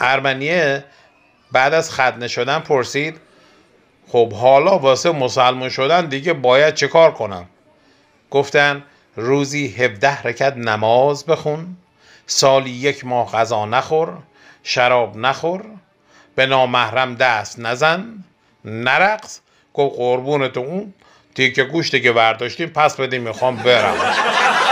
ارمنیه بعد از ختنه شدن پرسید خب حالا واسه مسلمان شدن دیگه باید چه کار کنم گفتن روزی 17 رکت نماز بخون سالی یک ماه غذا نخور شراب نخور به نامحرم دست نزن نرقص گفت قربونت اون تیکه گوشتی که برداشتیم پس بدیم میخوام برم